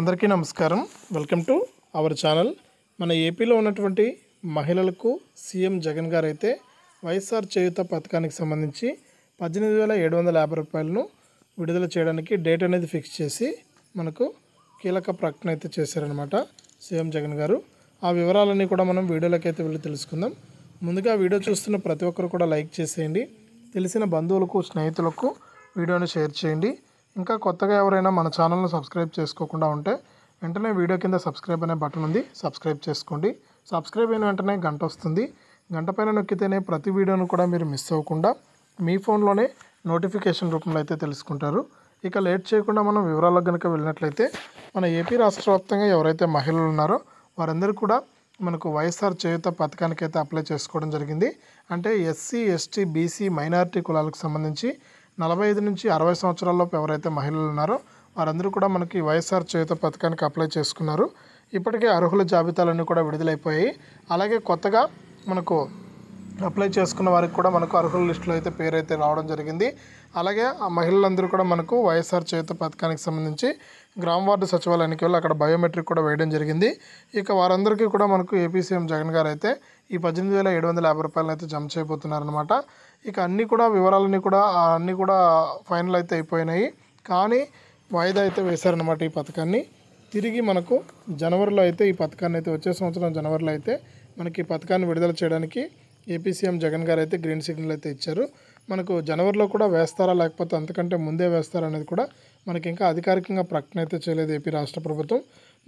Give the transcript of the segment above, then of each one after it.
అందరికీ నమస్కారం welcome to our channel మన ఏపీలో ఉన్నటువంటి మహిళలకు సీఎం జగన్ గారు అయితే వైఎస్ఆర్ చేయుత పథకానికి సంబంధించి పద్దెనిమిది వేల ఏడు వందల యాభై రూపాయలను విడుదల చేయడానికి డేట్ అనేది ఫిక్స్ చేసి మనకు కీలక ప్రకటన అయితే చేశారనమాట సీఎం జగన్ గారు ఆ వివరాలన్నీ కూడా మనం వీడియోలోకి అయితే వెళ్ళి తెలుసుకుందాం ముందుగా వీడియో చూస్తున్న ప్రతి ఒక్కరు కూడా లైక్ చేసేయండి తెలిసిన బంధువులకు స్నేహితులకు వీడియోను షేర్ చేయండి ఇంకా కొత్తగా ఎవరైనా మన ఛానల్ను సబ్స్క్రైబ్ చేసుకోకుండా ఉంటే వెంటనే వీడియో కింద సబ్స్క్రైబ్ అనే బటన్ ఉంది సబ్స్క్రైబ్ చేసుకోండి సబ్స్క్రైబ్ అయిన వెంటనే గంట వస్తుంది గంట పైన నొక్కితేనే ప్రతి వీడియోను కూడా మీరు మిస్ అవ్వకుండా మీ ఫోన్లోనే నోటిఫికేషన్ రూపంలో అయితే తెలుసుకుంటారు ఇక లేట్ చేయకుండా మనం వివరాలకు కనుక వెళ్ళినట్లయితే మన ఏపీ రాష్ట్ర వ్యాప్తంగా ఎవరైతే మహిళలు ఉన్నారో వారందరూ కూడా మనకు వైఎస్ఆర్ చేయుత పథకానికి అయితే అప్లై చేసుకోవడం జరిగింది అంటే ఎస్సీ ఎస్టీ బీసీ మైనారిటీ కులాలకు సంబంధించి నలభై ఐదు నుంచి అరవై సంవత్సరాలలోపు ఎవరైతే మహిళలు ఉన్నారో వారందరూ కూడా మనకి వైఎస్ఆర్ చేత పథకానికి అప్లై చేసుకున్నారు ఇప్పటికే అర్హుల జాబితాలన్నీ కూడా విడుదలైపోయాయి అలాగే కొత్తగా మనకు అప్లై చేసుకున్న వారికి కూడా మనకు అర్హుల లిస్టులో అయితే పేరు అయితే రావడం జరిగింది అలాగే ఆ మహిళలందరూ కూడా మనకు వైఎస్ఆర్ చేత పథకానికి సంబంధించి గ్రామ వార్డు సచివాలయానికి వెళ్ళి అక్కడ బయోమెట్రిక్ కూడా వేయడం జరిగింది ఇక వారందరికీ కూడా మనకు ఏపీ సీఎం జగన్ గారు అయితే ఈ పద్దెనిమిది వేల ఏడు వందల యాభై రూపాయలను అయితే జమ చేయబోతున్నారనమాట ఇక అన్నీ కూడా వివరాలన్నీ కూడా అన్నీ కూడా ఫైనల్ అయితే అయిపోయినాయి కానీ వాయిదా అయితే వేశారనమాట ఈ పథకాన్ని తిరిగి మనకు జనవరిలో అయితే ఈ పథకాన్ని అయితే వచ్చే సంవత్సరం జనవరిలో అయితే మనకి ఈ పథకాన్ని విడుదల చేయడానికి ఏపీ సీఎం జగన్ గారు అయితే గ్రీన్ సిగ్నల్ అయితే ఇచ్చారు మనకు జనవరిలో కూడా వేస్తారా లేకపోతే అంతకంటే ముందే వేస్తారా అనేది కూడా మనకి ఇంకా అధికారికంగా ప్రకటన అయితే చేయలేదు ఏపీ రాష్ట్ర ప్రభుత్వం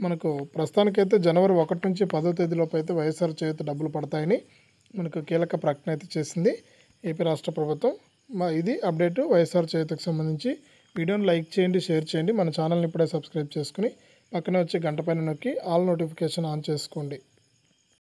మనకు ప్రస్తుతానికైతే జనవరి ఒకటి నుంచి పదో తేదీలోపు అయితే వైఎస్ఆర్ చేత డబ్బులు పడతాయని మనకు కీలక ప్రకటన అయితే చేసింది ఏపీ రాష్ట్ర ప్రభుత్వం ఇది అప్డేట్ వైఎస్ఆర్ చేతకు సంబంధించి వీడియోని లైక్ చేయండి షేర్ చేయండి మన ఛానల్ని ఇప్పుడే సబ్స్క్రైబ్ చేసుకుని పక్కనే వచ్చి గంట పైన నొక్కి ఆల్ నోటిఫికేషన్ ఆన్ చేసుకోండి